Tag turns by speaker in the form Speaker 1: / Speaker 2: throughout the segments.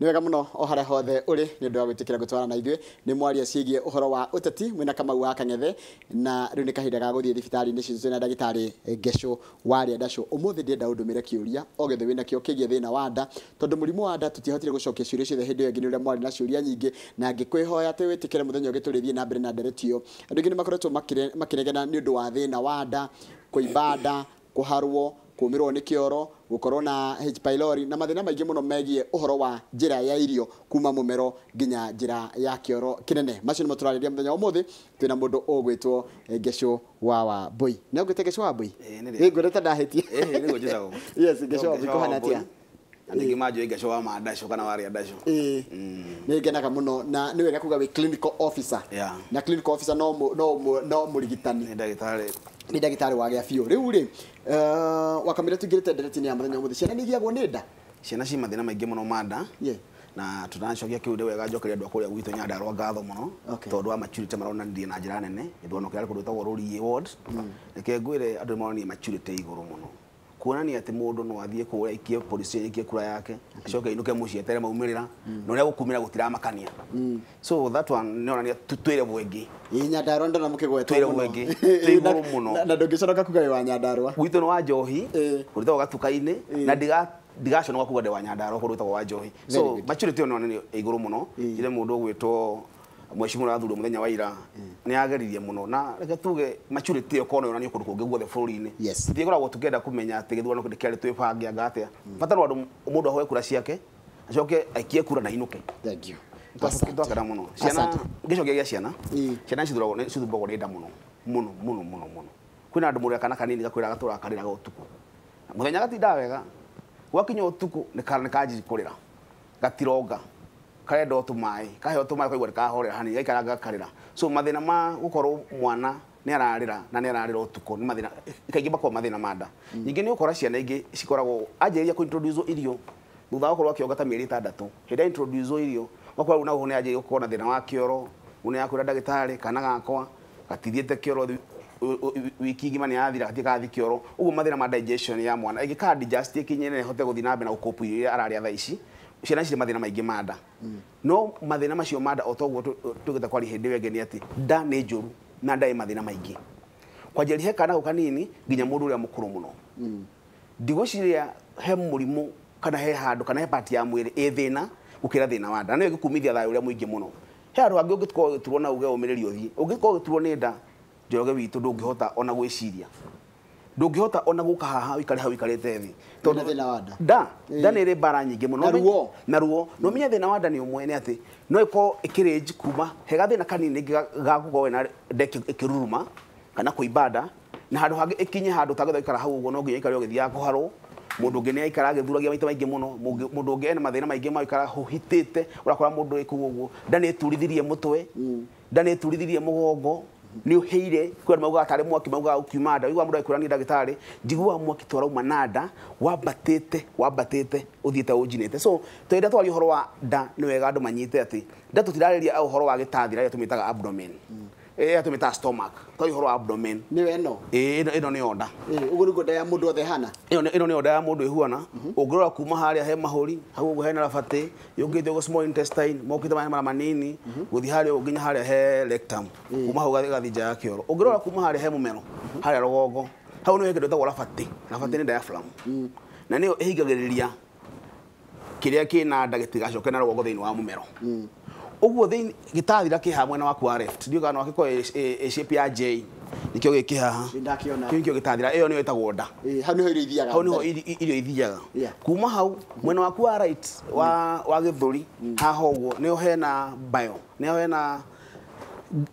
Speaker 1: nä wega må no o harä hothe å rä nä å ndå wa gwä tä kä ra gå twara na ithuä nä mwaria ciägiä å horo wa å teti mwä na kamau wa kangethe na rä u nä kahinda ga gå thiä thibitarä-inä citå na ndagätarä eh, ngecå warä a ndacå å må thä ndä enda å ndå mä re kä å ria o gethe wä nakio kä giä thä na wa nda tondå må rimå wa nda tå tiahotire gå cokia ciå ria ciothe hä ndä ä yo ngä nä å rä a mwarä na ciå ria nyingä na ngä kwä hoya atä wä tä kä re må thenya å gä tå rä thiä na mbere na ndereti ä yo andå ingä nä makoretwo makä regana nä å ndå wa thä na wa nda kå imba nda kå harwo kumirwo ni kioro gukorwo na H pylori na mathina maingi muno megie uhoro wa njira ya irio kuma mumero nginya njira ya kioro kinene macio nimo turariria muthenya umuthi twina mundu ugwitwo ngesho wa eh, wa boy ne ngwite ngesho wa boy eh ni ngwirete ndahitie eh ni ngwita go yes ngesho wa boy kohana atia ningä majo ngaco wa ma dasho kana warä ndaco mm. nä ngenaga må muno na ni wega kuga we clinical officer yeah. na clinical officer no må no ndagä ndagitari nä ndagätarä wagä a biå rä u rä eh, wakamä rä a tå ingä rä te ndereti nä ya må thenya må thä ciana nä igäagwo nä nda
Speaker 2: ciana ci mathä na maingä må no manda na tå tutanacokia kä u nä wega njokeria andå a kå rä a gwitå nyandarwa ngatho må no tondå wa maturity maronanirie na njä ra nene ithonokera kå ndå tagwo rå mm. riä nä ke re andå nä maronanie maturity igå rå må no kuonania atä må ndå no athiä kå rä ikie polisi ikie kura yake mm. acoke inuke må ciä etere maumä rä ra mm. na å rä a gå kumä ra gå tiramakania mm. so that one nä onania twä re bwengä nyandarwa ndona må kä gwetwä re bwengä twä igå rå må no na ndå ngä conoka
Speaker 1: kugai wa nyandarwa
Speaker 2: gwitå nä wa njohi å rä tagwo gatuka-inä na ndiga ndigaconoka kuga ndä wa nyandarwa kå rä tagwo wa njohi so maturity ä yo nä igå rå må no ire må ndå å gwä two mweshimura athuri muthenya wa ira mm. ni ageririe muno na reke tuge maturity yo kono yonanio kundu kungi guothe bururi-ini tithigoragwo tukenda kumenya ati githurano kindi kiari twibangianga atia mm. bata no andu mundu ahoe kura ciake acoke aikie kura na inuke twakena muno ciana ngicokia gia ciana mm. ciana cithumbagwo nä nda muno muno muno muno muno kwä na andå må kana kanini gakwä ra gatå rakarä raga å tukå må thenya gatinda wega gwakinya å tukå nä kanjikå rä ra gatironga karenda utumai kaheo tumai kaigwa kahorera hani gaikaranga gakarira so mathina ma gukorwo mwana nä ararä na nä ararä ra å tukå kaingä makorwo mathä na manda mm. ningä nä å kora ciana ingä cikoragwo anjä kå irio thutha wa korwo akĩonga ta mĩeri ĩtandatũ hĩndĩ introduce irio wakora rĩu naguo nĩ anjĩrĩire gũkorwo na thĩna wa kĩoro rĩu nĩ akwĩra ndagĩtarĩ kana gakwa gatithiĩte kĩoro wiki ngima nĩ yathira gatiĩ gathi kĩoro ũguo mathĩna ma digestion ya mwana ĩngĩkaa digest ĩkinyĩre hote gũthiĩ na mbere na gũkopu irio iria ararĩa thaa ici ciana cirä mathä na maingä ma no mathä na macio manda nda o toguo tå gä ta kwari hä ndä wenge nä atä nda nä njå ru na nda ä mathä na maingä kwanjeri he kana gå kanini nginya må ndå å rä a må kå rå må no ndigå cirä he må rimå kana he handå kana he pati ya mwä rä ä thä na gå kä ra thä na wa nda na ä gä kumithia thayå rä a må ingä må no he andå angä å ngä korwo gä turwo na uge å mä rä ri å thiä å ngä korwo gä turwo nä nda njoroge witå ndå ngä hota ona gwä ciria ndungihota ona guka haha wikare hau ikarete thethi tondu thina wada da da ni bara nyingi muno naruo naruo no menye thina wada ni umwe ni ati no iko ikirage kuma hega thina kanini ga kugowe na deki ikiruruma kana kuibada na handu hangi ikinye handu ikara hau ugo no nginya ikare ugithia kuharwo mundu ngi ni aikara agithuragia maita maingi muno mundu ngi ena mathina maingi maikara huhitite urakora mundu ikuguo uguo turithirie mutwe mm. turithirie mugongo nä å hä ire kwä andå maugaga tarä mwaki maugaga å kiuma nda igua må ndå agä kå rania ndagätarä njiguaga mwaki twarauma na nda wambatä te wambatä te å thiä te å njinä te so tå hä ndä twaria å horo wa nda nä wega andå manyite atä nda tå tirarä ria å horo wa gä tathira rä a tå mä taga eh atu ta stomach to ihoro abdomen ni we no eh ino ni oda eh ugo ni goda ya mundu othe hana ino no ni oda ya mundu ihuana ungirora mhm. kuma a he mahuri hau ugo hena labate yungite ugo small intestine mokite mani mara manini a mhm. haria nginya haria he eh. kuma hau gathi nja ya kioro ungirora mm. kuma haria he mumero mhm. haria rogongo hau ni kindu tagwo labate labate ni mm. diaphragm mm. na niyo ihingagiriria kiria kina ndagitigacoke na rogongo thiini wa mumero mm uguo thini gitathira kä ha mwena waku wa left ndio kana gä korwo shape ya j nikio gä kä haha kä nikio gä tathira ä yo nä yo ĩtagwo nda hau nä ho irio ithiaga kuma hau mwena waku wa right wa, wa gä thå ri mm. haha guo nä ho hena bio nä hena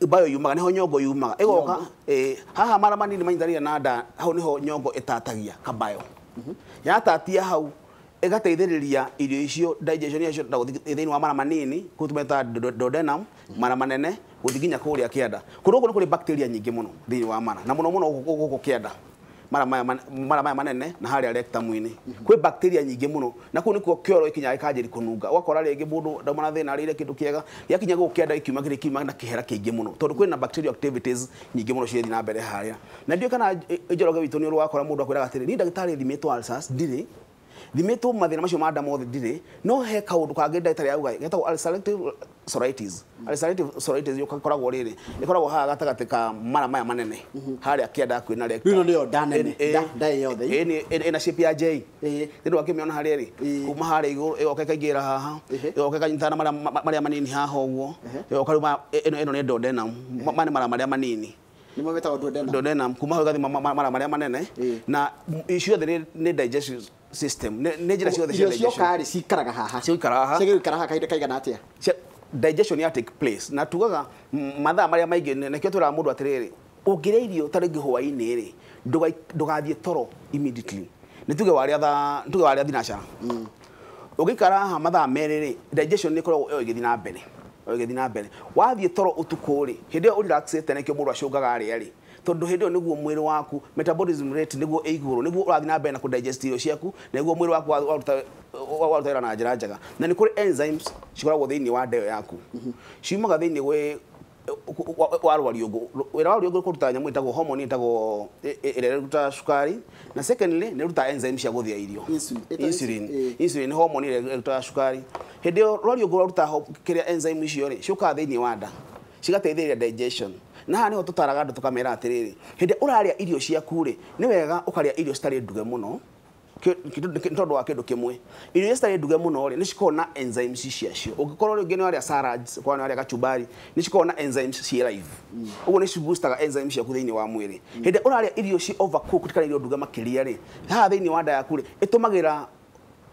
Speaker 2: bayo yumaga niho nyongo yumaga igoka eh haha mara manini maindarire na nda hau niho nyongo itatagia kabayo mm-hmm. yatatia hau igateithiriria irio icio digestion yacio na thiini wa mara manini kuu tumeta duodenum mara manene guthi nginya kuria kienda kundu guku ni kuri bacteria nyingi muno thiini wa mara na muno muno guku kienda mara maya manene na harä a rektamu-inä kwä bakteria nyingä må na kå u nä kuo kä oro ikinya gä kanjeri kå nunga ũgakora na thä na arä ire kä ndå kä ega gä akinya gå kenda gä kiuma na kä hera kä ingä må no tondå kwä na nyingä må no ciräthi na mbere harä a na ndiå kana njoroge witå nä å rä wakora må ndå akwä ni ndagä tarä alsas two thimetwo mathina macio ma nda mothe ndirĩ no he kaundu kangĩ ndagĩtarĩ auga getagwo ulcerative psoriatis ulcerative psoriatis yokoragwo rĩrĩ ĩkoragwo haha gatagatĩ ka mara maya manene hari akienda harĩa kĩenda kwĩna rectum ĩno da nda nene nda yothe ĩna shape ya J eh nĩ ndũ akĩmĩona harĩa rĩ kuma harĩa igũrũ ĩgoka ĩkaingĩra haha ĩgoka mara marĩa manini haha ũguo ĩgoka rĩu ĩno nĩ duodenum maya mane mara marĩa manini
Speaker 1: nimo metagwo duodenum
Speaker 2: duodenum kuma hau ĩgathiĩ mara marĩa manene na the nĩ digestive system nejira oh, ciothe cia digestion ciokari cikaraga haha cikaraga haha cigikara haha kahinda kaigana atia digestion ya take place na tugaga mathaa marĩa maingĩ nĩkĩo twĩraga mũndũ atĩrĩrĩ ũngĩrĩa irio ta rĩngĩ hwaĩ-inĩ rĩ ndũgathiĩ toro immediately nĩ tuge warĩa tha tuge warĩa thinacara mm. ũngĩikara haha mathaa merĩ rĩ digestion nĩ ĩkoragwo ĩyo ĩgĩthiĩ na mbere ĩgĩthiĩ na mbere wathiĩ toro ũtukũ rĩ hĩndĩ ĩyo ũrelaxĩte nĩkĩo mũndũ acũngaga arĩa rĩ tondu hindi niguo mwiri waku metabolism rate niguo iguru niguo urathi na mbere na kudigest irio ciaku niguo mwiri waku waruta waruta wira na njira njega na ni kuri enzymes cikoragwo thiini wa ndeo yaku ciumaga thiini gwi warwa riungu wira wa riungu kuruta nyamu itagwo hormone itagwo ire ruta sukari na secondly ni ruta enzyme cia guthia irio insulin insulin hormone ire ruta sukari hindi yo rwa riungu ruta kiria enzyme icio ri ciukaga thiini wa nda cigateithĩrĩria digestion na haha niho tutaraga andu tukamera atiriri hindi uraria irio ciaku ri ni wega ukaria irio citari nduge muno tondu wa kindu kimwe irio citari nduge muno ri nicikoragwo na enzymes ciacio ungikorwo ringi ni waria salads kwa ni waria gachumbari nicikoragwo na enzymes ci live uguo mm. nici boostaga enzymes ciaku thiini wa mwiri mm. hindi uraria irio ci overcook kana irio nduge makiria ri haha thiini wa nda yaku ri itumagira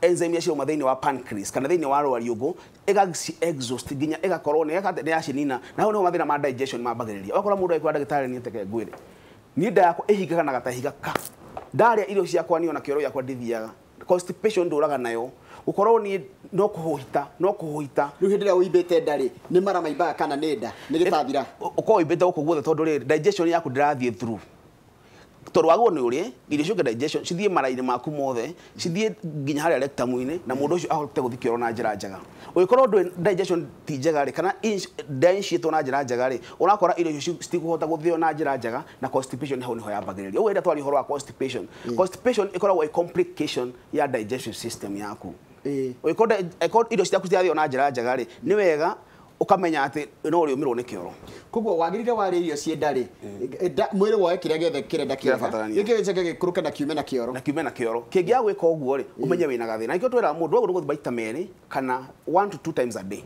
Speaker 2: enzyme yacio uma thiini wa pancreas kana thini wa rwa rwariungu igaci exhaust ginya ega nginya igakorwo nĩ yacinina na hau nĩho mathĩna ma digestion ma mambagĩrĩria wakora mũndũ agĩkora ndagĩtarĩ ni teke ngwĩrĩ niĩ nda yakwa ĩhingagana gatahiga ndarĩa irio ciakwa ona kĩoro yakwa ndithiaga constipation ndũraga nayo gukorwo ni no kuhuhita no kuhuhita riu hindi ria uimbite ndari ni mara maimbaga kana ni nda ni gitathira ukorwo uimbite guku guothe tondu ri digestion yaku ndirathie through tũrwagwo nĩ ũrĩ irio ciũke digestion cithiĩ mara-inĩ maku mothe cithiĩ nginya harä a inĩ na mũndũ ũcio ahote gũthiĩ kĩoro na njĩra njega ũngĩkorwo ndũ digestion ti njega rĩ kana ndaicĩtwo na njĩra njega rĩ ũrakora irio icio citikũhota gũthĩo na njĩra njega na constipation hau nĩho yambagĩrĩria ũguo ĩrĩa twarĩ horo wa constipation mm. constipation ĩkoragwo complication ya digestive system yaku ũngĩkorwo irio ciaku cirathĩo na njĩra njega rĩ nĩ wega ukamenya ati no uri nä kä kioro koguo wagirire wari irio cienda mm. ri mwiri woe kiria giethe kirenda kiega rå ke na kiume na kioro na kiume na kioro kingia gwika guo ri umenye mm. wina gathina ikyo twira mundu wa guthimba ita meri kana 1 to 2 times a day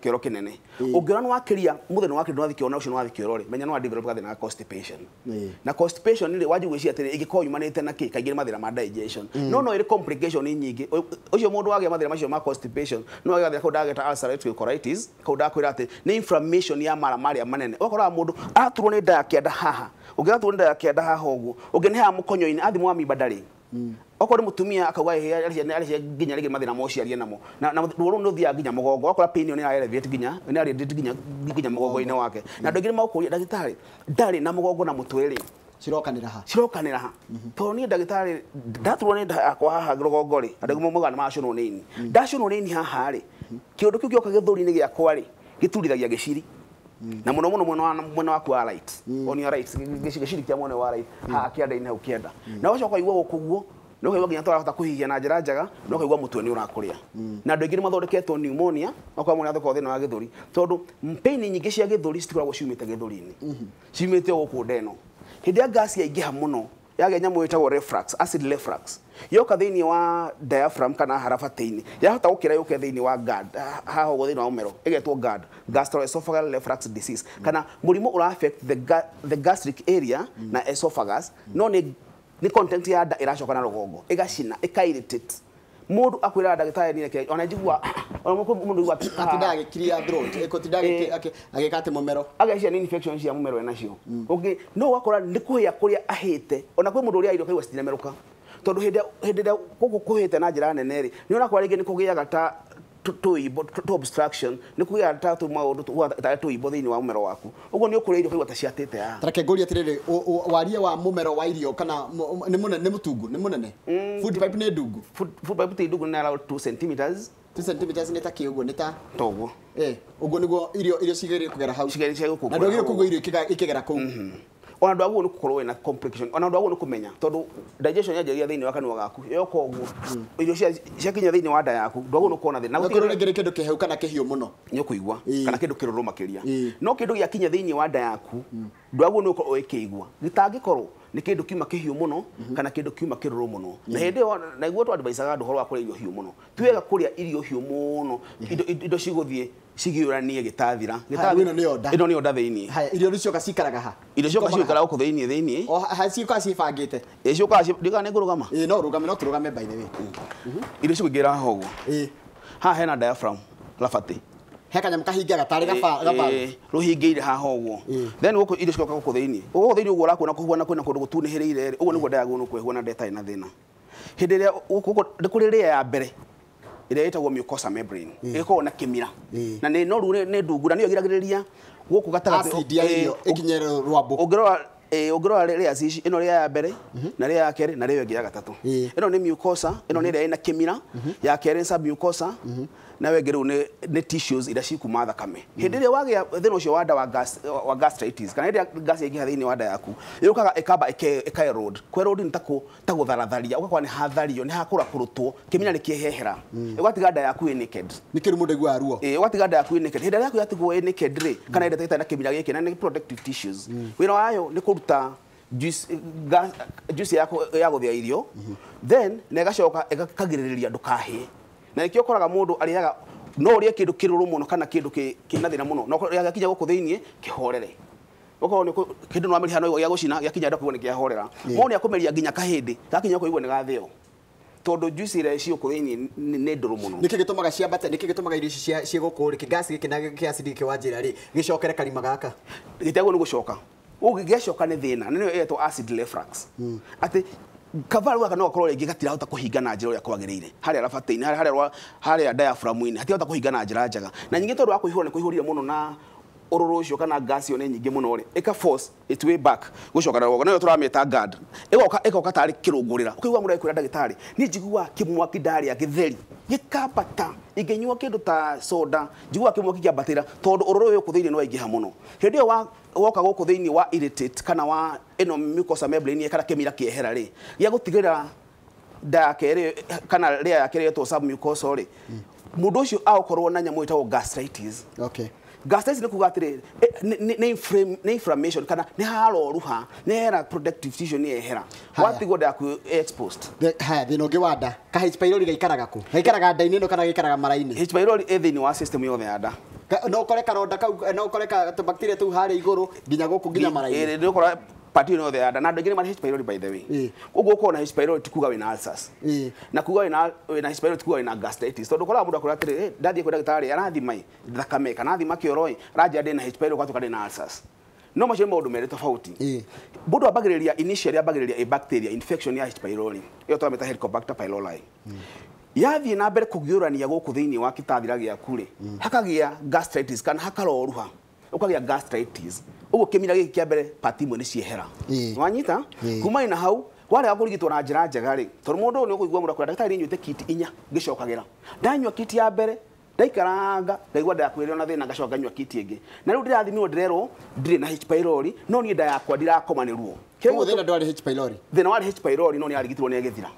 Speaker 2: kioro kinene ungiona ni wakiria muthenya wakiria ni wathikio ucio ni wathikio ri menya no develop gathina constipation na constipation ni waji gwicia atiri igikoo yumanite na ki kaingi mathira ma digestion no no iri complication ni nyingi ucio mundu wagia mathira macio ma constipation no wagia gathira kau ndageta ulcerative colitis kau ndakwira ati ni inflammation ya mara maria manene ugakoraga mundu aturwo ni nda ya kianda haha ungigaturwo ni nda haha kianda haha ni ha mukonyo-ini athimu wa mimba okorwo mutumia må tumia ari ari gä mathä na moci arie namo ruo na nä å thiaga nginya må gongo okorwo pain ari vet ginya ni ari dit ginya ginya mugongo inä wake na andå aingä nä magåkå ria ndagä na mugongo na må twä rä cirokanä ha cirokanä raha mhm. tondå niä ndagä tarä ndaturwo nä ndakwa haha rå gongo rä andå maumaga nä maconwo nä ini mhm. ndaconwo nä ini haha rä kä å ndå kä u gä oka ri-inä gä akwa rĩ gä turithagia gä na muno no må no mwena waku wa gä ciri kä a mwena mhm. wa right ha anda-inä hau kä na wacho kwa iwe kå guo no kaigua nginya twarahota kuhihia na njira njega no kaigua mutwe ni urakuria mm. na andu aingi ni mathondeketwo pneumonia makora mundu athekwa thina wa githuri tondu mpaini nyingi cia githuri citikoragwo ciumite githuri-ini mm-hmm. ciumite guku ndeno hindi ya gas yaingiha muno yagä nyamå ä reflux acid reflux yoka thä wa diaphragm kana harabati-inä yahota gå kä ra yåke thä inä wa hahogo thä inä wa må mero gad gastroesophageal reflux disease mm. kana må rimå å the gastric area mm. na esophagus no nä ni content ya nda iracoka na rå igacina ikairritate mundu akwira ndagitari ni ke ona njigua ona muko mundu wa atidage clear throat ekotidage eh, eh. agika ati mumero agacia ni infection cia mumero enacio okay mm. no wakora ni kuhia kuria ahite ona kwi mundu uria irio kaiwa citinameruka tondu hindi hindi kuku kuhite na njira nene ri ni ona kwa ringi ni kugiaga ta tũimbo tũ obstruction nĩ kuga tatu ta tarĩ
Speaker 1: ibo thini wa mumero waku ugo ni ũkũrĩa irio kaigua ta ciatĩte ha tareke ngũria atĩrĩrĩ waria wa mumero wa irio kana ni munene ni mutungu ni munene mm. food pipe nĩ ndungu food pipe ti ndungu nĩ around 2 centimeters 2 centimeters ni ta kĩ ũguo nĩ ta togo eh ugo ni go irio irio sigeri
Speaker 2: kugera hau sigeri sigeri kugera na ndwagĩrĩire kugo irio
Speaker 1: ikĩgera kũu mm-hmm
Speaker 2: ona ndå agå nä gå korwo na complication ona ndå agå nä kå menya tondå digestion ya thä inä wa kanua gaku yoko å guo hmm. irio ciakinya thä inä wa nda yaku ndå agå nä kuona thä nakorwo kä ndå kä hau kana kä hiå må no nä å kå igua kana kä ndå kä makä ria no kä ndå gä akinya thä wa nda yaku hmm. ndå agå nä å korwo ä kä igua gä tangä korwo nä kä ndå kiuma kä hiå må no mhm. kana kä ndå kiuma kä rå rå må no na hä ndä ä na iguo twadvaicaga andå horo wa kå rä irio hiå må no tiwega kå rä a irio hiå må no mhm. indo cigå thiä cigiuranie gitathira gitathira ino nio nda thiini
Speaker 1: haya irio ricio gacikaraga ha irio cio gacikara
Speaker 2: uku thiini thiini o ha cioka cibangite e cioka ndiga ne kurugama e no rugame no turugame by the way irio cio ngira hogo e ha hena diaphragm lafati he
Speaker 1: kanyamå kahingaga tarä
Speaker 2: rå haha å guo eh. then gå kå irio cigoka gå kå thä inä gå kå thä inä å guo å rakuona kå huana kwä na kå ndå gå tunä ä rä rä ya mbere ä rä a ä tagwo ä gäkoragwo eh. na kä mira eh. na nä noru nä ndungura nä yo giragä rä ria gå kå gatagatångä rora ũngĩrora layers ici ĩno rĩa ya mbere mhm. na ya kerĩ na ya gatatũ ĩno nĩ mucosa ĩno nĩ mhm. ĩrĩa ĩna mhm. ya kerĩ nĩ submucosa na wengerä u nä iraci kuma thakame hä ndä ä rä a wagä thä na å cio wa nda wa gastritis kana hä ndä ngasi ingä ha thä inä wa nda yaku ä kaga ä ikaerod kwerod nä ta gå tharatharia å gakorwo nä hathario nä hakå rakå rå two kä menya nä kä hehera å mm. gatiga nda yaku nä kä rä må ndaigu aruo å gatiga nda yaku hä ndä yaku yatigwo ä nä rä kana ä ndä na kä menya gä kä na nä wä ra wayo nä kå ruta juice yako ya gå thia irio mm-hmm. then na ĩgacoka ĩkagirĩrĩria ndũkahĩe na ikio koraga mundu ariaga no urie kindu kiruru muno kana kindu kina muno no ya kinya guku thiinie kihorere ukorwo ni kindu no ameriha no ya gucina ya kinya ndakuone kia horera mo ni akumeria nginya kahindi Ta gakinya kuigwa ni gathio tondu juice ile cio ku thiini ni
Speaker 1: nduru muno niki gitumaga cia ciambate niki gitumaga irio cia cia guku ri gasi giki na giki acid giki wanjira ri gicokere karima gaka gitagwo ni gucoka ugigecoka ni thina ni yo etwo acid reflux
Speaker 2: hmm. ati kavaru gaka no gakorwo rĩngĩ gatirahota kũhinga na njĩra ũrĩa kwagĩrĩire harĩa rabataine harĩa harĩa diaphragm-inĩ hatirahota kũhinga na njĩra njega na nyingi toru wa kwĩhũra nĩ kwĩhũrire mũno na ororo cio kana gasi one nyingi muno ri ika force it way back na rwoga nayo turameta guard igoka igoka tari kirungurira ukiigua mura ikwira dagitari ni njiguwa kimwaki ndari agitheri gikambata ingenyua kindu ta soda kimwa kimwaki batira tondu ororo yo kuthini no ingiha muno hedi yo wa woka guku thini wa irritate kana wa eno ino meble ni kana kemira kiehera ri ya gutigira da kere kana ria yakiretwo submucosa ri hmm. mundu ucio akorwo na nyamu itagwo gastritis okay gastritis gasta kuga nikuga atiriri nä inflammation kana nä ruha nä hera productive tissue nä ehera watigwo ndaku exposed
Speaker 1: haya thä na å ngä wa nda ka h pylori gaikaraga kå gaikaraga ndainä no kana gaikaraga mara-inä h pylori ä thä inä wa system yothe ya nda no kore karonda kau no kore ka bacteria tå u harä igå rå nginya gå kå nginya mara-inä
Speaker 2: but you know they are na andå aingä nä H pylori by the way Yeah. Ugo kwa na H pylori tikuga wä ulcers. Yeah. na kuga wä eh, na H pylori tikuga wä gastritis tondå koraga muda kula tere, hey, atä kwa daktari, ndagä mai, thakame kana athima kä oro ranjä ndä na H pylori gwatuä ka ndä ulcers no macio nä maå ndå merä tofauti må eh. ndå ambagä rä initially ambagä rä ria bacteria infection ya H pylori ä yo twamä ta helicobacter pylori hmm. yathiä na mbere kå giå rania gå kå thä inä wa gä tathira gä aku hmm. hakagä a gastritis kana hakaroruha ukagia gastritis ugo kimira giki kiambere mbere pati ni ciehera wanyita kuma ina hau warega kurigitwo na njira njega ri tondu mundu ni nikuigua mura kwira ndagitari nyute kit inya ngicokagira ndanyua kit ya mbere ndaikaranga ndaigua nda yakwa na thina ngacoka nganyua kit ingi na rĩu ndĩrathimirwo ndĩrerwo ndirĩ na h pylori no niĩ nda yakwa ndirakoma ni ruo thina thĩna ari h pylori Thina warĩ h pylori no ni ni nĩegethira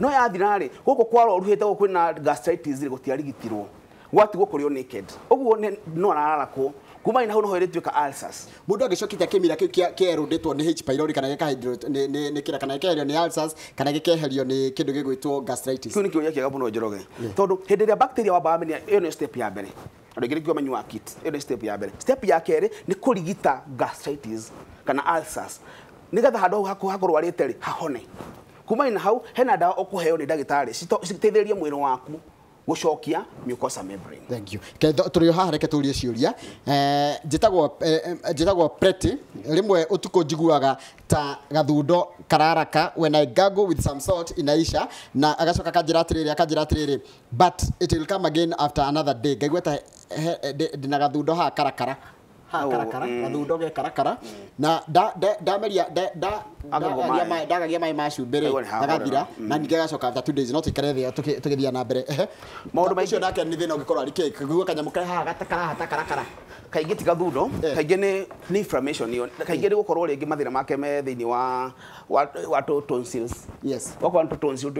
Speaker 2: no yathira-rĩ gũkũ kwarwo ruhĩte guko na gastritis ri gũtiarigitirwo gwatigwo kũrĩo naked ũguo no ararakwo kuma ina hau
Speaker 1: no hoiretio ka ulcers mundu kemira ki kero kierunditwo ni H pylori kana ka ni ni kira kana kero ni alsas kana gikeherio ni kindu gwitwo gastritis kiu ni kiuria kiega muno njoroge
Speaker 2: tondu hindi iria bacteria wa menya iyo step ya bere andå aingä rä menyu wa kit ä step ya bere step ya kere ni kurigita gastritis kana alsas ni gatha handå hau hakorwarä te rä hahone ina hau hena ndawa å ni dagitari nä ndagä waku gucokia mucosa membrane
Speaker 1: thank you ke turi haha reke turie ciuria eh njitagwo eh, eh, njitagwo pretty rimwe utuko jiguaga ta gathundo kararaka when i gago with some salt inaisha na agacoka kanjira atiriri akanjira atiriri but it will come again after another day ngaigua ta ndina gathundo haha karakara ha mm. karakara na thundo karakara mm. na ndameria ndagagia maä ma cumbä rä agathira na ningä gacoka tũndĩnotĩkarethia tũgĩthia na mbere maũndũ macio nake nĩ thĩna ũngĩkorwo arĩ kĩ kagua kanyamũ karehaga gatakarahata karakara kaingä tiga thundo
Speaker 2: eh. kaingĩ nĩ nĩ inflammation ĩyo kaingĩ mm. nĩ gũkorwo rĩngĩ mathĩna make me thĩinĩ wa wa tonsils yes å tonsils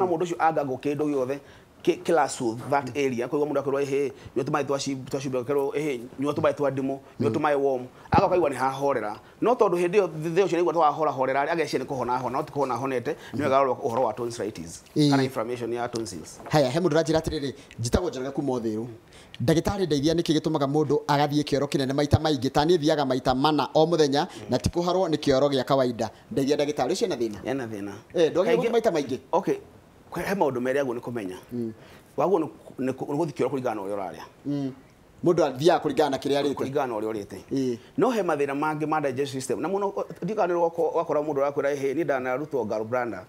Speaker 2: na må ndå å cio angangå anga ndå gä othe kilasu that area koguo mundu akirwo ehe nyo tumai twacimbe akirwo ehe nyo tumai twa ndimu nyo mm. tumai wom agakaigua ni hahorera no tondu hindi yo thithe ucio niguo twahora horera ageci ni kuhona hona no kuhona honete ni wega rorwo uhoro wa tonsillitis kana inflammation ya tonsils
Speaker 1: haya he mundu ranjira atiriri njitagwo njaraga kuma uthiru ndagitari ndeithia nä kä gä tå maga må ndå agathiä kä oro kä nene maita maingä ta niä thiaga maita mana o må thenya na tikå harwo nä kä oro gä a kawaida ndeithia ndagä tarä cio ena thä na ndwagä maita
Speaker 2: maingä he maundu mere aguo ni kumenya waguo ni guthikio kuringana rä uraria ringana athia å kire a å rä te no he mathira mangi ma digestion system na muno thikana wakora mundu akwira he ni ndanarutwo gallbladder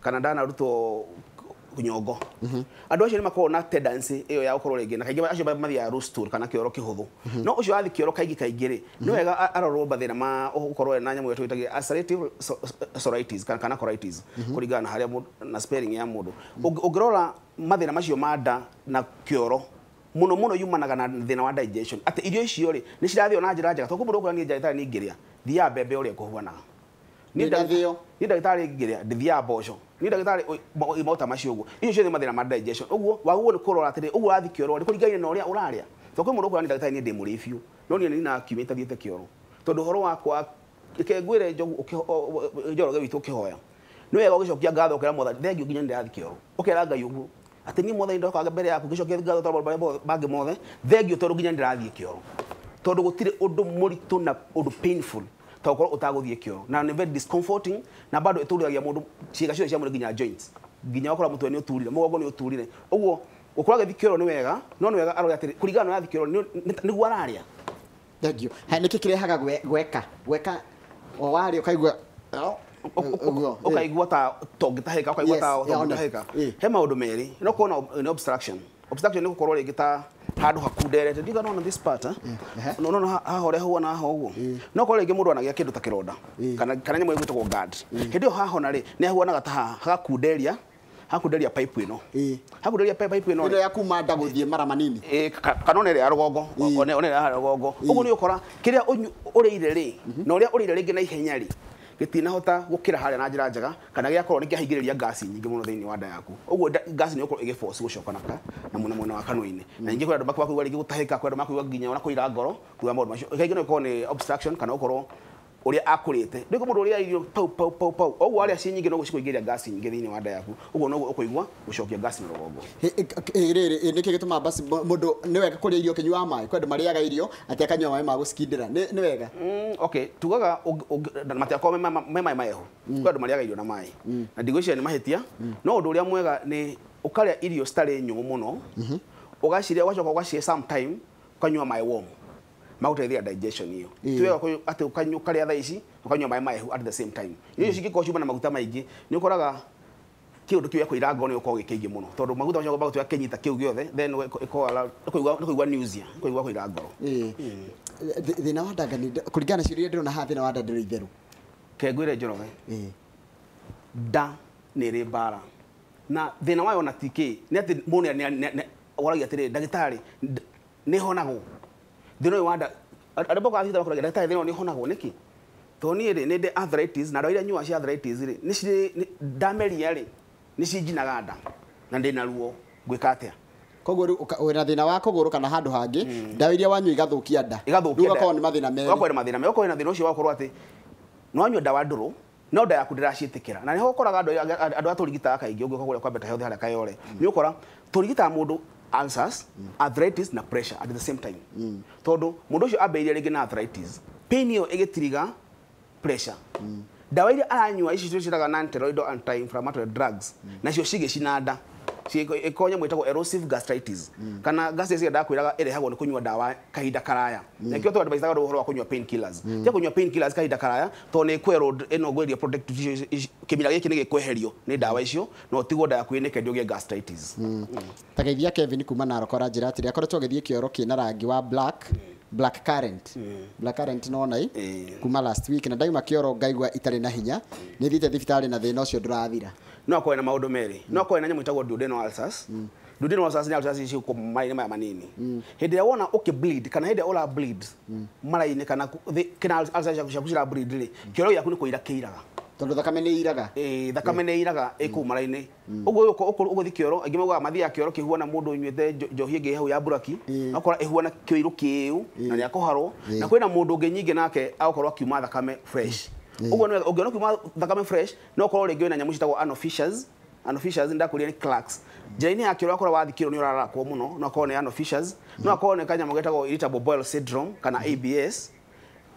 Speaker 2: kana ndanarutwo nyongo andu acio ni makoragwo na tendency iyo ya gå ringi na kaingi acio mathiaga kana kä oro kä hå thå mhm. no ucio athi kioro kaingi kaingi ri kaingä wega arorwo mbathä na ma gå korwo na nyamå ä twä kana kana mhm. kå ringana na haria na spelling ya må ndå å macio manda na kioro muno muno yumanaga na thina wa digestion ati irio icio ri ni cirathio na njira njega tokumbu ndukura ni ndagitari ni ngiria thia bebe uri kuhuana ni ni ndagitari ngiria ndithia mboco nä ndagätarä imota macio guo icio ciothe mathä na ma digestion å guo wagä guo nä kå rora atä rä å na å rä a å rarä a tondå kwä må ndå niä ndä må rä biå no niä nina kiumä itathiä te kä oro horo wakwa ke ngwä re njoroge witå å wega å ngatho å kä ra nginya nä ndärathiä kä oro ngai å guo atä niä mwathani mbere yaku ngä cokia ngatho tondå mangä mothe thengio tondå nginya nä ndärathiä kä oro tondå gå tirä å ndå må na å painful tokorwo utagũthiä thie kyo na ne very discomforting na bado ya mũndũ ciĩga ciothe cia mwĩrĩ ginya joints ginya okora mutwe ni ũturire mugongo ni ũturire ũguo ukora agĩthiĩ kyo ni wega no ni wega aroge atĩrĩ kuligana na athiĩ ni oro nĩguo ararĩa
Speaker 1: thengio nä kä kä rehaga gweka gweka o warä ũkaigua ũkaigua ta tongita tongĩtahĩka ũkaigua ta tongita heka
Speaker 2: he maũndũ meri no kona na obstruction obstacle nä gå korwo handu hakundere ta handå hakunderete ndiga nona this part eh? Mm-hmm. no mm. no no ha hore ho na ho guo no ko rĩngĩ mudwana anagia kindu takironda mm. kana kana nyimwe ĩgwĩtagwo guard ha ho na ri nĩ ahuanaga gata ha hakunderia hakunderia pipe ino eh mm. hakunderia pipe ĩno ĩno ya kuma nda gũthiĩ mara manini eh kana ona ĩrĩa one rũgongo ona arugongo ya ni ukora kiria uri ire ri no ri ũrĩa ũrĩire rĩngĩ na ihenya ri hota gukira haria na njira njega kana giakorwo ni kiahingiriria gas nyingi muno thini wa nda yaku uguo gas ni ukorwo igiforce gucoka naka na muna mwena wa kanua-ini na ningĩ kwĩ andũ makuakuigua gutahika kwa ndo makwa makuigua nginya ona kuira ngoro thutha mbo macio kaingi no gũkorwo nĩ obstruction kana gũkorwo uria akurite ndu kumundu uria irio pau pau pau
Speaker 1: pau ogu aria ci nyingi no gucikuingiria ngasi nyingi thiini wa nda yaku uguo noguo ukuigua gucokia ngasi na rugongo riri niki gituma basi mundu ni wega kuria irio kinyua mai kwendu mariaga irio ati akanyua mai ma gucikindira ni wega mm, okay tugaga matiakorwo me mai maeho
Speaker 2: mm. kwendu mariaga irio na mai mm. na ndigwiciria ni mahitia no undu uria mwega ni ukaria irio citarĩ nyũmũ mũno ugaciria mm-hmm. ũgacoka ũgacihe sometime ũkanyua mai warm magũteithia digestion hiyo tiwega atĩ ũkarĩa thaa ici ũkanyua maĩ mahehu at the same time irio cingĩkorwo ciuma na maguta maingi ni ukoraga kiundu kiu gĩakwĩira ngoro nĩ ũkorwo gĩkĩingĩ mũno tondũ maguta macio magũtua kĩnyita kiu gĩothe then ũkoigua newsia ũkoigua kwĩira ngoro
Speaker 1: thĩna wa ndanga kũringana na ciũria ndĩrona haha thĩna wa nda ndĩrĩ itherũ
Speaker 2: kengwĩre njoroge nda nĩ ĩrĩ mbara na thĩna wayo ona ti kĩ nĩ atĩ mũndũ waragia atĩrĩrĩ ndagĩtarĩ nĩ honagwo thino wanda arabo kwa thitha makoraga ndagitari thino ni honagwo niki to ni ri ni arthritis na ndoira nyua cia arthritis ri ni ci dameria ri ni cinjinaga nda na ndä na ruo ngwä
Speaker 1: atä koguo wä na thä na wa kå gå rå kana handå hangä hmm. ndawa iria wanyua igathå kia nda igathåkiagakorwo nä mathä na megakorwo
Speaker 2: nä mathä na megakorwo na thä na å cio atä
Speaker 1: nwanyua ndawa ndå no nda yaku
Speaker 2: ndä raciätä kä ra na nä ho å koraga andå tå rigitaga kaingä å ngä kayore hmm. nä å kora tå rigitaga må ndå ulcers, mm. arthritis na pressure at the same time mm. Todo mundu ucio ambeire ringi na arthritis pain iyo igitiriga pressure mm. ndawa iria aranyua icio cietaga nonsteroidal anti-inflammatory drugs mm. nacio cigĩcinanda ikonya mwitagwo erosive gastritis mm. kana gastritis ya dakwira ere irehagwo ni kunywa dawa kahinda karaya na kyo to advise ro horo wa kunywa pain killers ya mm. kunywa pain killers kahinda karaya to ne kwero eno gweria protect kimira giki ni kweherio ni dawa icio no tigo da kwine kedio ge gastritis mm.
Speaker 1: tageithia Kevin kuma na rokora jira njira atiri akoretwo githie kioro kina rangi wa black black current mm. black current no nai mm. kuma last week na dai makioro gaigwa itari na hinya mm. ni thite thibitari na thina ucio ndurathira
Speaker 2: noakoena maudo meri noakoena nyamu itagwo duodenal ulcers mm. duodenal ulcers ni ulcers ici ku maini maya manini mm. hindi wona bleed kana hindi ola bleed mm. maraini kana the kina ulcers yaku ciaku cira bleed ri mm. kioro yaku ni kuira kiiraga tondu thakame nä iraga eh thakame nä iraga ä e kå mara-inä å uko ugo thi kä oro angä maugaga ya kä oro kä huana må ndå nyuä te njohi hau ya buraki e. akora ä huana kä irå e. na nä akå na kwä na må ndå nake agå korwo akiuma thakame fresh ugo kuma thakame fresh no koro ringi wina nyamu citagwo nda kuria ni clerks no no getagwo irritable bowel syndrome kana mm. abs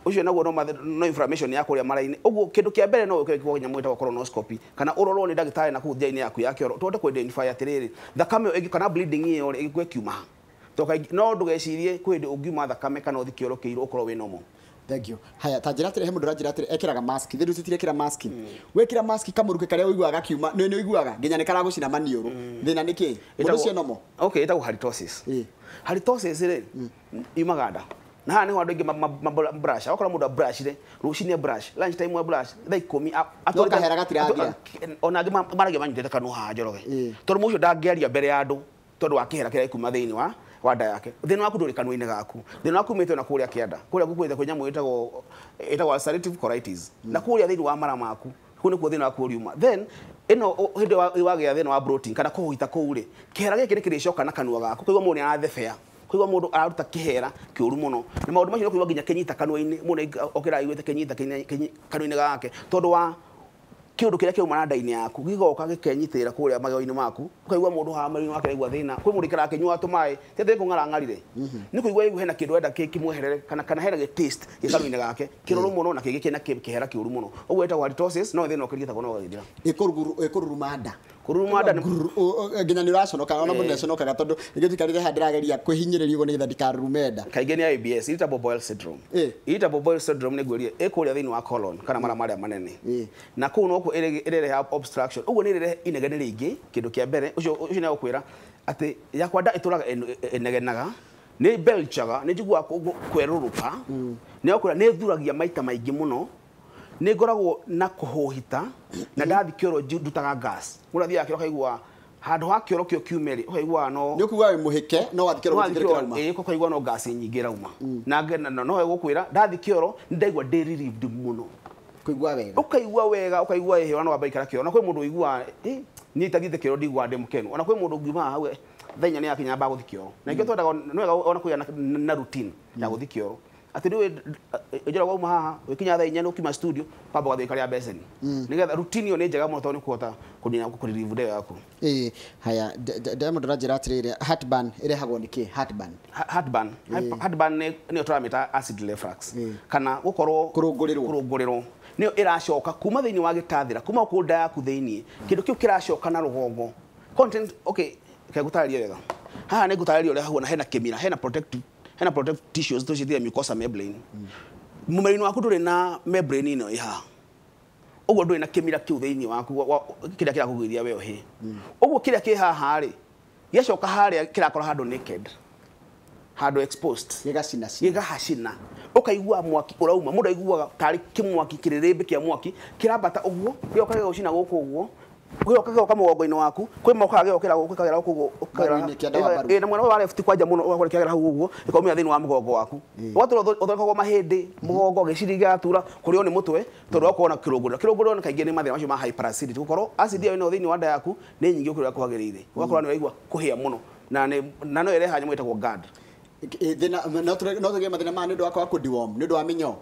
Speaker 2: ucio naguo no, no inflammation ya kuria mara-inĩ ũguo kĩndũ kĩa mbere no ũkĩre kĩgwo nyamũ colonoscopy kana ũrorwo ni ndagĩtarĩ na kũu njĩra-inĩ yaku ya kĩoro tũhote kũidentify atĩrĩrĩ thakame ĩyo kana bleeding ĩyo rĩ ĩgĩkwe kiuma no ndũgecirie kwĩ ungiuma thakame kana ũthi kĩoro
Speaker 1: kĩirũ normal you haya tanjä ra hemu he må ndå ranjä ra ekä raga thä rä tå tirekä ra wekä ruke a å kiuma nä å iguaga nginya nä karagå cina maniårå mm. thä na nä kä må ndå cio nomo ä tagwo rä iumaga nda na haha niho andå
Speaker 2: mabrush wakora må ndå abrashire rå cinä brush lunch time wa brush thaa ikå mi ona angä maragia manyitä te kanå haha njoroge tondå må cio ndangä aria mbere ya andå tondå wa kä hera kä rä a kuma thä wa wa nda yake thina waku nduri kanua-inĩ gaku thina waku umĩte na kũrĩa kĩanda kũrĩa gukuĩte kwĩ nyamũ ĩtagwo ĩtagwo ulcerative colitis na kũrĩa thĩinĩ wa mara maku kå nä kuo thä na waku riuma then ino hä wa wa a thä wa protein kana kå hũita kå u kera kĩhera gä kä nä na kanua gaku kå igua må ndå nä arathebea kå igua må ndå muno ni hera kä å ru må no na maå ndå macio no kå igua nginya kanua-inä må ndå okä ra te kä nyita kanua-inä gake tondå wa kiundu kiria kiuma na ndaini yaku gigoka gikenyitira kuria magego-ini maku ukaigua mundu ha mwĩrĩ wake aigua thĩna kwĩ mũndũ ikara akĩnyua tũmaĩ ti atĩ kũng'ara ng'arire mm-hmm. nĩ kũigua igua hena kindu enda kĩmweherere kana kana hena gĩtaste gĩkaru-inĩ gake kiruru muno mm. na kĩngĩ kĩna kĩhera hera mũno ũguo ĩtagwo halitosis no thĩna
Speaker 1: ũkĩrigitagwo no ũgagĩthira ĩkũruruma nda kururumanda nginya nä ũraconoka ona må eh. ndeconokaga tondå nä gä tuikarä te handä rageria kwä hinyä rä rio nä getha ndikarurumenda kaingä nä abs irĩtable boil
Speaker 2: syndrome irĩtable ä kå rä a thä inä wa colon kana mara marä a manene eh. na kå u nokuo ä rereha obstruction å guo nä ä rerehe inegene rä ingä kä ndå kä a mbere å cio nä agå kwä ra atä yakwa nda ä tå raga negenaga nä belchaga nä njiguaga kwerå rå ka mm. nä agå kwä ra nä thuragia maita maingä må no nä ngoragwo na kå håhita na ndathi kä oro ndutaga gas må rathiaga kä ro kaigua handå ha kä oro kä o kiume rä åkaigua no nä å kuga må hä ke no wathi kä ro kaigua no gas nyingä rauma mm. na noe gå kwä ra ndathi kä oro nä ndaigua ndä må no kuigua wega ukaigua wega ukaigua hewa no wabaikara kio na kwe mundu igua eh ni itagite kio ndigwa ndi mukenu ona kwe mundu ngiuma hawe thenya ni akinya ba guthikio na ikyo mm. twendaga no wega ona kuya na routine ya mm. guthikio atä rä wä njora eh, wauma haha wä kinya thaa inya kima studio pabo gathe kali a mbeceni mm. nä routine rutini yo nä njega må tondå kuota kunina ku nina kå ririvu ndeo yaku ä haya ndemå ndå ratire ra
Speaker 1: atä rä rä hatban ä rehagwo nä kä hatban
Speaker 2: hatban hatban nä acid reflux kana gukorwo korwo kå ni ngå rä kuma thini wa gitathira kuma ku nda yaku thini kindu kiu ndå kä na rugongo content okay tarä ria wega haha nä ngå tarä ria å hena kemira hena protective hena protect tissues to cithia mikosa membrane mumeri no waku nduri na membrane ino iha ogwo nduri na kimira kiu thiini waku kira kirakugithia we ohi ogwo kira ki haha ri giacoka kira kora handu naked handu exposed yega sina sina gigacina gigahacina ukaigua mwaki urauma mundu aiguaga tari kimwaki kirirĩmbĩ kia mwaki kirambata ũguo gĩoka gĩgũcina gũkũ ũguo kwä okaga ka må gongo-inä waku kwä ma åkaga å kä ra gå kagera mwena wa left kwanja må no å kä agera hau å guo ä kaumä thä inä wa må gongo waku ågatå hmm. ra å thondekagwo mahä ndä må gongo gä ciri gägatura kå rä o nä må twe tondå wa korwo na kä rå ngå rä ra kä rå ngå rä o nä kaingä nä mathä macio ma gå korwo acidi ä yo thä inä wa nda yaku nä nyingä å kä rä rä a kwagä rä ire ågakorwo hmm. nä waigua kå hä a må no na no ä reha nyamå ä tagwo no tå gä mathä na maya nä å ndå wakwa kå ndiwom nä å ndå wa mä nyoo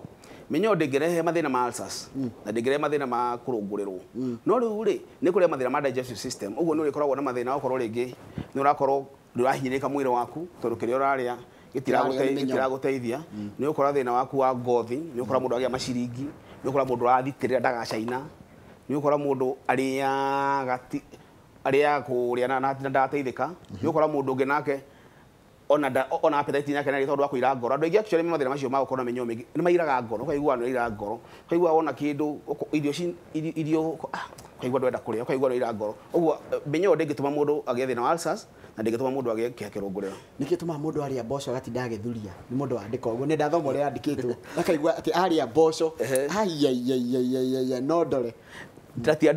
Speaker 2: menyo ndingirehe mathina ma ulcers mm. na ndingirehe mathina ma kurungurirwo mm. no riu ri ni kuria mathina ma digestive system uguo ni urikoragwo na mathina okorwo ringi ni urakorwo ni urahinyirika mwiri waku tondu kiria uraria gitiraguteithia ni ukora mm. thina waku wa ngothi ni ukora mundu agia maciringi ni ukora mundu arathitirira ndagacaina ni ukora mundu ariaga ariaga kuria na ndateithika ni ukora mm-hmm. mundu ungi nake ona da, ona appetite yake nä tondå wa kå ira ngoro andå aingä actually mathä na macio magåkorwo na mä nyå mairaga ngoro ũkaigua nä ira ngoro ũkaigua wona kä ndå irio irio ũkaigua ndwenda kå rä a ira ngoro å guo eh, mä nyå ä yo ndä ngä tå ma må ndå agä thä na na ndä ngä
Speaker 1: tå ma må ndå agä kä kä rå nä kä tå maga må ndå arä a mboco thuria nä må ndå wandä ka å ndathoma a andä kä two akaigua atä arä no ndore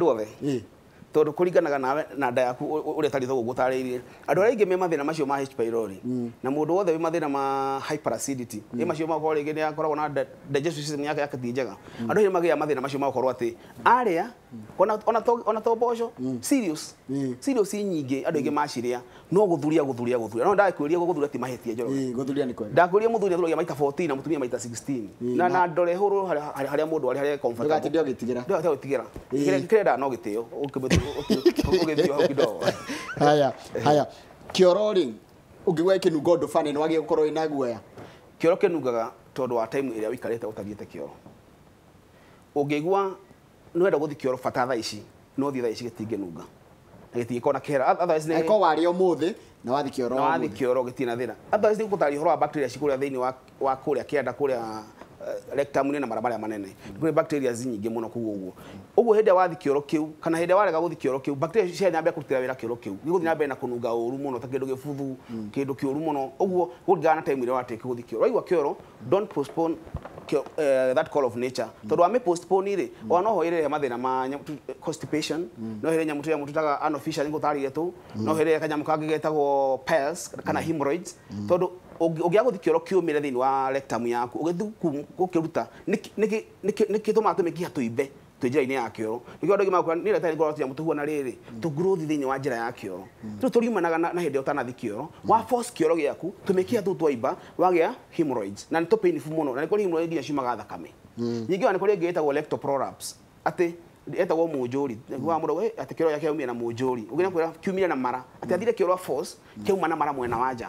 Speaker 2: othe tondå kå ringanaga na nda yaku å rä a tarithwo gå gå tarä irie andå arä a aingä me mathä na macio ma pylori mm. na må ndå wothe wä mathä na ma hyperacidity ä mm. macio makorwo rä ngä nä akoragwo na system yake yake ti njega mm. andå hä magä a mathä na macio korwo atä arä a ona ona to ona to bojo serious mm. serious mm. nyingi andu ingi mm. maciria no guthuria guthuria guthuria no ndakwiria guthuria ti mahetia njoro
Speaker 1: guthuria ni
Speaker 2: kweli ndakwiria muthuria thuria maita 14 na mutumia maita 16 na na ndore huru hari hari mundu hari haria comfortable ndugati ndio gitigira ndio ta gitigira kire kire da no gitio ukigithio hau kidogo
Speaker 1: haya haya
Speaker 2: kiorori ungigwa kinungo fane ni wagi gukoro ina guya kioro kinungaga tondu wa time iria wikarite utathiete kioro ungigwa nä wenda gå thi kä oro bata tha ici no thi tha ici gä tingä nunga na gä tingä korwo na kä herakorwo warä å må thä na wathi kä oro wathi kä oro gä tina thä na nä gå tarä å horo wa bakteria cikå rä a thä inä wa kå rä a kä anda kå rä eh, a rectumnä na mara marä a manene kå rä bakteria nyingä må no koguo å guo å guo hä ndä ä wathi kä oro kä u kana hä ndä ä warega gå thi kä oro kä u bakteria ciarä nambere kå rutä ra wä ra kä oro kä u gä gå thi nambere na kå nunga å ru må no ta kä ndå gä buthu hmm. kä ndå kä å ru må no å guo gå ringana na taimu irä watä kä gå thi kä oro waigua kä oro uh, that call of nature tondu ame postpone ri mm. ona hoire na ma eh, constipation mm. no here nyamutu ya mututaga unofficial ngutari tu mm. no here kanyamu kangä getagwo piles kana hemorrhoids kä å mä re thä thĩinĩ wa rectum yaku ũgĩthiĩ gũkĩruta nĩ kĩtũmaga tũmĩkiha tũimbe tujira njä yake yoro ya dogi oro nä kä andå angä makå nä retarä ngoro tinya må growth thä wa njä yake yoro tu oro rä na hede ndä ä yoro wa force kä yaku tumekia tu tå mä kia hemorrhoids na nä tå painful må na nä hemorrhoids ya shima gatha kame hmm. ona nä kwarä ngä wa leptoprolapse atä ate munjuri wa muro atä kä we ate yaumire yake munjuri å gä na kwä ra na mara atä athire kä oro kiauma na mara mwena waja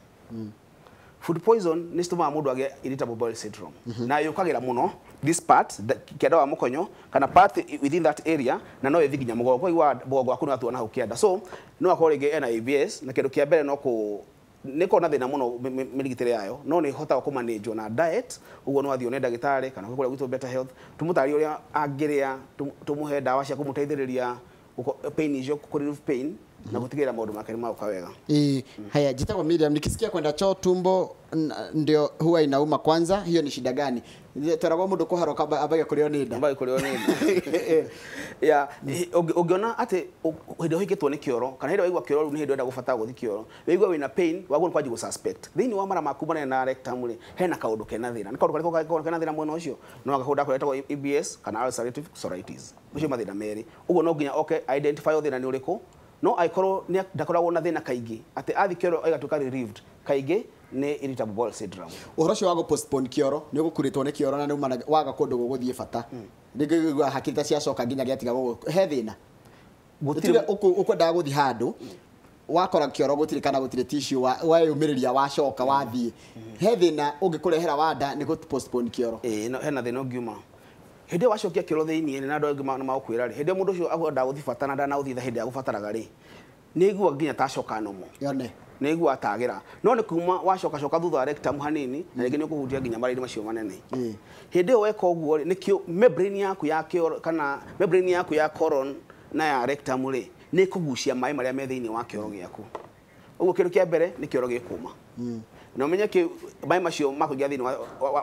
Speaker 2: food poison nä citå mundu agä irritable bowel syndrome mm -hmm. na yå muno this part kianda wa konyo kana part within that area na no ithi nginya mugongo iwa mugongo waku nä hau kianda so no akorwo rä ena ABS na kä ndå kä mbere no nä korwo na thä na må no mä rigitä re yayo no nä hotaga kå manänjwo na diet å guo no athione ndagä kana kå rä a gwitå better health tå må tarä å rä a angä rä a tå må he ndawa cia kå må teithä rä ria pain icio kå pain na kutigera maundu make nimauka wega
Speaker 1: e, mm. haya jitagwa Miriam nikisikia kwenda choo tumbo ndio huwa inauma kwanza hiyo ni shida gani taragwa mundu kuharoka abage kurio ni nda abage kurio ni nda
Speaker 2: ya ungiona ati hindi uhikitwo ni kioro kana hindi waigua kioro ni hindi wenda gubata guthi kioro waigua wina pain wagwo ni kwanji gu suspect thini wa mara maku bana na rectum ri hena kaundu kena thina ni kaundu kariko kena thina mwena ucio no agakunda kureta kwa EBS e kana ulcerative psoriatis ucio mathina meri uguo no nginya oke identify thina ni uriku no ne dakora wona thina kaingi ati athi kioro igatuka relieved kaingi ne irritable bowel syndrome
Speaker 1: uhoro cio wago postpone kioro ne gukuritwo ne kioro na ne umana waga kundu guguthie fata bata ningigwa hmm. hakita cia ciacoka ginya giatiga gugu he thina gutire ukwendaga guthi handu wakora kioro gutire kana gutire tissue wa hmm. wa yumiriria wa coka wathie he thina ungikurehera wanda ni gut
Speaker 2: postpone kioro eh no he na thina ngiuma hinde wacokia kiro thiini na andu angi maundu magukwira ri hinde mundu ucio akwenda guthi bata na ndana guthi hinde agubataraga ri nigua nginya tacoka nomo yone nigua atagira no ni kuma wacoka coka thutha wa rectum hanini na ringi ni ukuhutia nginya mariri macio manene hinde weka uguo ri nikio membrane yaku ya kiro kana membrane yaku ya colon na ya rectum ri ni kugucia mai maria me thiini wa kiro giaku uguo kiro kia mbere ni kiro kuma na umenye ki mai macio makuingia thiini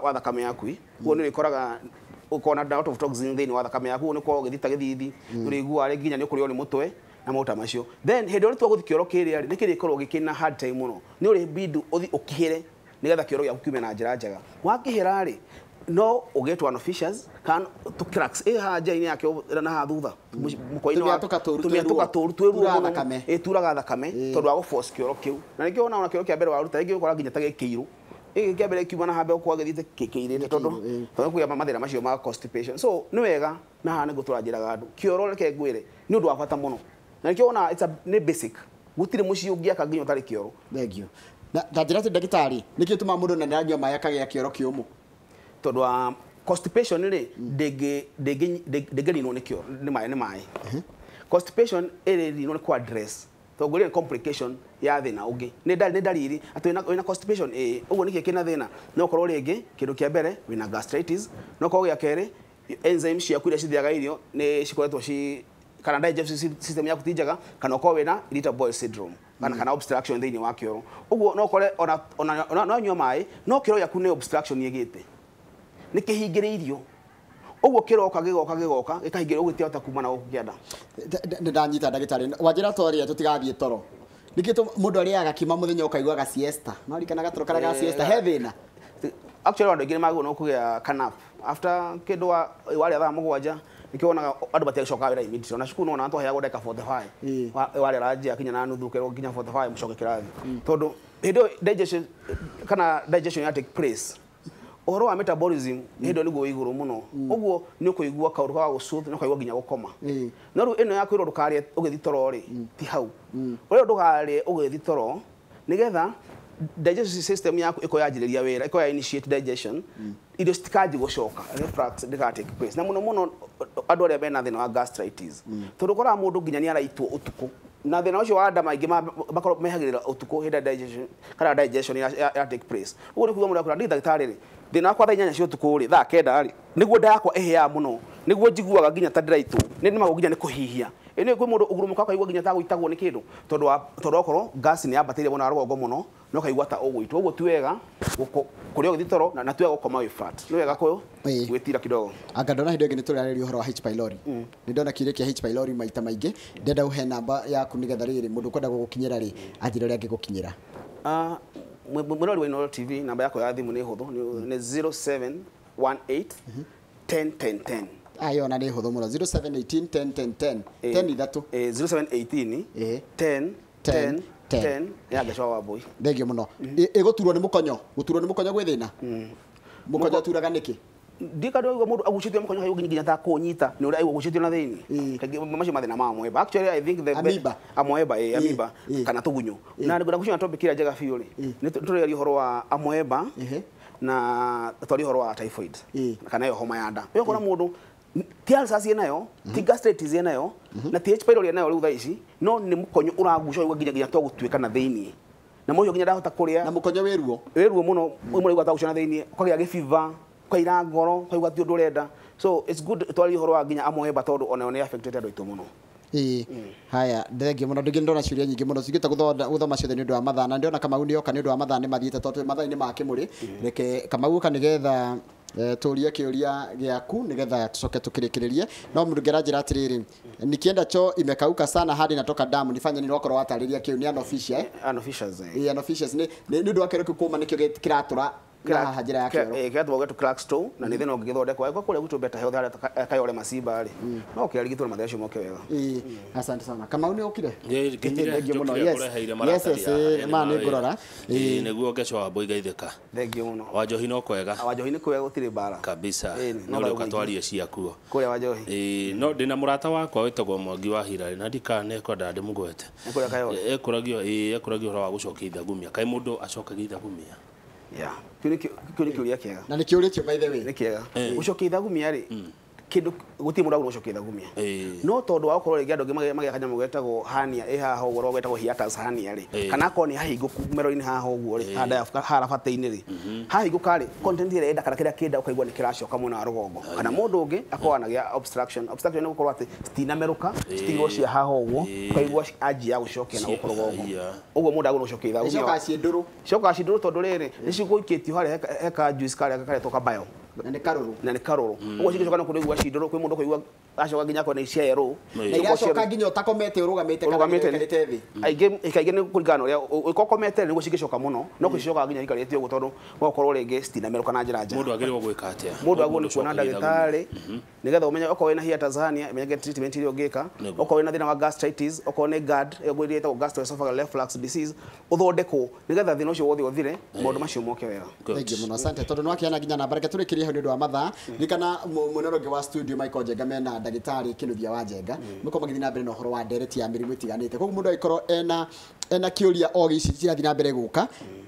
Speaker 2: wa thakame yaku uguo ni rikoraga ukona da lot of toxin then wa thakame yaku ni kwa githita githithi uriguwa ringinya ni kuri oni mutwe na mota macio then he don't ritwa guthi kioro kiria ri nikiri koro gikina hard time muno ni uri bidu uthi ukihire ni nigetha kioro gyaku kiume na njira njega kihira ri no uget an officials kan to cracks e haja ini yake na ha thutha mukoini ino tumia tuka turu turu thakame e turaga thakame tondu wa go force kioro kiu na nikio ona ona kioro kia mbere waruta ingi ukora nginya tage kiiru gä kä ambere kiuma na hambä kwagäthiä gä kä tondå tondå kwä mathä na macio ma nä wega na haha nä gå tå ranjä raga andå kä oro reke ngwä re nä å ndå wa bata må no na nä kä ona nä gå tirä må ciä å ngä aka nginya å tarä kä oro thengio ta njä ra tä ndagätarä nä kä tå maga må ndå na nä ranyua maä akagä a kä oro kä å må tondå wa rä ndä ngä rinwo nä maä nä maä ä rä rinwo nä kwa tongu rä complication ya thä na å ngä nä ndariri atä wä constipation ä å guo nä kä kä na na no koro rä ngä kä ndå mbere wä na gastritis no korwo gä a kerä ya ciaku iria cithiaga irio nä cikoretwo ci kana digestive system yaku ti njega kana ũkorwo wĩna irritable bowel syndrome kana mm. kana obstruction thĩinĩ wa kĩoro ũguo no ũkore ona no nyua maĩ no kĩoro gĩaku nĩ obstruction yĩgĩte
Speaker 1: nĩ kĩhingĩrĩirio uguo kiroka gigoka gigoka gikahingirwo gitiota kuma na gukienda nä ndanyita ndagätarä wanjä toria tå tigathiä toro nä kä må ndå arä aga kima må thenya å kaiguaga siesta kana toro karä ga eh, siesta he
Speaker 2: thä na actually andå aingä magu magä no kå gä after kä ndå warä thaa må gwanja nä kä wonaga andå matiagäcokaga wä ra ona cukuru nona twaheagwo ndeka 45 warä ranjia kinya na nuthu kerwo nginya 45 må coke kä rathi tondå hä ndä ä kana digestion ya take place horo wa metabolism mm. ndo nigo iguru muno mm. uguo ni kuigua kauru ka gucuthu ni kuigua ginya gukoma mm. no ru ino yakwirwo ndukarie ugithi toro ri mm. ti hau uria mm. ndukarie ugithi toro nigetha digestive system yaku ikoyanjiriria wira ya initiate digestion mm. irio citikaji gucoka reflux ndikatake place na muno muno andu aria bena thina wa gastritis mm. tondu koraga mundu nginya ni araitwo utuku na thina ucio wa nda maingi makorwo mehagirira utuku hinda digestion kana digestion ya take place uguo ni kuga mundu akura ndi dagitari ri thina wakwa thaa inyanya cia ũtukũ rĩ thaa kenda rĩ nĩguo nda yakwa ĩhĩaga mũno nĩguo njiguaga nginya ta ni ni maguginya ni kuhihia ene ĩnĩ kwĩ mũndũ ũgurumũka ũkaigua nginya ta gwĩtagwo nĩ kĩndũ tondũ tondũ okorwo ngasi nĩ yambatĩire mwena wa rũgongo mũno no kaigwa ta ũgũitwo ũguo ti wega kũrĩa ũgĩthiĩ toro na ti wega mawe wĩ fat nĩ wega kũyũ gwĩtira kidogo
Speaker 1: aga ndona hĩndĩ ĩngĩ nĩ tũrarĩria ũhoro wa H pylori mm. ni ndona kiũria kĩa H pylori maita maingĩ ndenda ũhe namba yaku nĩgetha mudu kwenda gukinyira ri rĩ anjĩra gukinyira
Speaker 2: ah mwirori wa inoro TV namba yako ya adhimu ni hudhu ni 0718 10 10 10
Speaker 1: ayo na ni hudhu muno 0718 10 10 10 10
Speaker 2: datu 0718 10 10 10 ya gacwa wa boy
Speaker 1: thengio muno mm-hmm. iguturwo ni mukonyo guturwo ni mukonyo gwithina mukonyo mm.
Speaker 2: turaga niki ndikadwa igwa mundu agucitio mukonyo kayo ginyiginya ta kunyita ni uria igwa gucitio na thini mm. kaingi macio mathina ma mweba actually i think the amiba amoeba eh mm. amiba mm. kana tugunyo na ngona gucina topic ira njega biu ri ni turi horo wa amoeba na twari horo wa typhoid kana yo homa yanda yo kona mudu ti ulcers ye nayo ti gastritis ye nayo na ti H pylori nayo riu thaici no ni mukonyo uragucwo igwa ginyiginya to gutuika na theni na moyo ginya ndahota kuria na mukonyo weruo weruo muno mwe mwe igwa ta gucina thini gi fever kwaira ngoro kwaigua ti undu urenda so it's good twari horo wa nginya amoemba tondu one one affected andu aitu
Speaker 1: muno ii haya ndege muno no ndona ciå nyingi muno må no cingä ta gå ciothe nä å wa mathana ndä ona kamau nä oka nä å wa mathana ni mathiä te tondå ni make muri mm. reke kamau oka nä getha tå rie kä å ria gä aku nä getha no må ndå njä ra atä nikienda cho imekauka sana hadi natoka damu nifanye nini wakorwo kiu ni kä u nä nä å ndå ni rä kä kuma nä kä o kä ratå ra kira njira yake ero
Speaker 2: eh, kira tuoge tu cracks na nithina mm. ungithondekwa kwa kule gwitu mwangi wa hira na ndikane kwenda ndimugwete ekũragio ekũragio horo wa gucokia ithagumia kai mundu acokagia ithagumia yeah kuri kuri kuri ega na å rä kia by the way ega kiega ucoke ithagumi arä kindu guti mundu agucokeira gumia no tondu wa gukorwo ringi andu ngi magia kanyamå getagwo hania ä haha ho guo gwetagwo hiata hania rä kana akorwo nä hahingå ku mero-inä haha å guo rä harabate-inä rä mhm. hahingå ka rä content ä renda kana kä rä a ni å kaigua nä kä racoka wa rå kana må ndå å ngä akorwo anagä a nä gå korwo atä citinamerå ka citigwo cia haha å guo å aji ya gå cokia na gå korwo gongo å guo må ndå agå gå cokeira cicokaga cindå rå tondå rä rä nä cigå ikä tio harä heka karä a twakabayo na nä karå rå na nä karå rå å guo cigä coka no kå rä gacoka nginya konaisia yerå igacoka nginya å takomete å
Speaker 1: rå gamä te kanaite thä mm.
Speaker 2: kaingä nä kå ringana å rä a å komete nä guo cingä coka må no no mm. kå cicokaga nginya ikarä tie å guo tondå gagakorwo rä citinamerå kana njä ra njä ndå agä rä gwä ka atä a nä mm-hmm. getha å menye okorwo na hia tanzania menyage treatment iria å ngä ka okorwo na thä na wa okorwo nä gad ä ngå iria ĩtagwo
Speaker 1: thondekwo nä getha thä
Speaker 2: na å cio wothe å thire maå ndå macio moke wega tondå
Speaker 1: nä wakiana nginya namba reke tå rä kä rä he nä å ndå wa mathaa rikana må noroge wa njenga mena ndagitari kä thia wa njenga mä mm. korwo na mbere na å horo wa ndereti ya mä rimå itiganä te koguo må ndå agä ena ena kä å ria o ici cirathiä na mbere gå ka mm.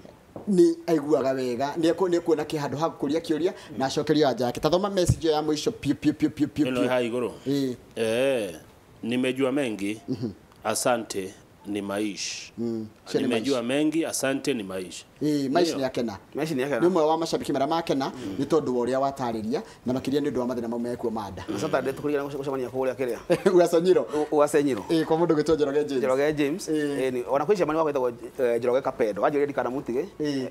Speaker 1: ni aiguaga wega ni ni kuona ki handu hakuria kiuria mm. na acokeria anja yake tathoma message ya mwisho piu piu piu piu piu ino ha iguru
Speaker 2: eh ee, eh nimejua mengi mhm. asante ni maish mm nimejua mengi asante ni maisha
Speaker 1: ii maisha ni akena maisha ni akena nimwe wa mashabiki mara makena ni tondu wa uria watariria na makiria ni ndu wa mathina mau mekuo manda na
Speaker 2: sasa ndetu kuligana gucemania kuria kiria uasenyiro uasenyiro ii kwa mundu gwitwo njoroge James njoroge James ii ona kwi cemania wagwetagwo njoroge Kapedo wanjurire ndikana mutige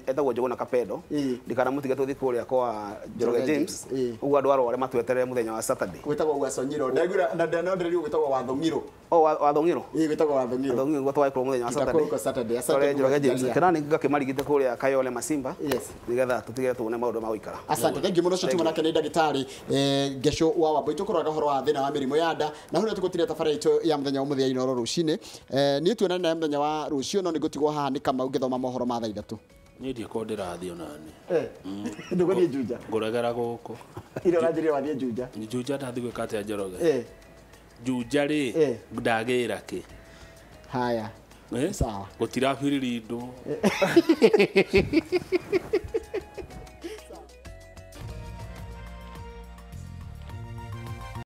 Speaker 2: etagwo njogona Kapedo ndikana mutige tuthi kuria kwa njoroge James ugu andu arore matwetere muthenya wa Saturday
Speaker 1: gwitagwo uasenyiro ndagura na ndanondererio gwitagwo wathongiro o wathongiro ii gwitagwo wathongiro wathongiro gwatwaikwo muthenya wa Saturday mbeca kirani
Speaker 2: ngakimarigite kuria kayole macimba yes nigetha tutige tuone maundu ma guikara asante thank
Speaker 1: you muno shotu manake ni ndagitari eh, ngesho wa wambo itu kuroraga horo wa thina wa mirimu ya nda na huria tugutire tabara itu ya muthenya umuthia inoro rucine eh, ni tuonane na muthenya wa rucio no ni gutigwo haha ni kama ungithoma mohoro ma thaithatu
Speaker 2: niä ndiä korwo ndä rathiä onani
Speaker 1: ndå eh, mm. gå thiä njunja
Speaker 2: ngå regera gå kå irä ranjä rä wathiä njunja njunja ndathi gwä njoroge njunja rä ndagä ra kä haya Eh? sawa gå tirahä rä rä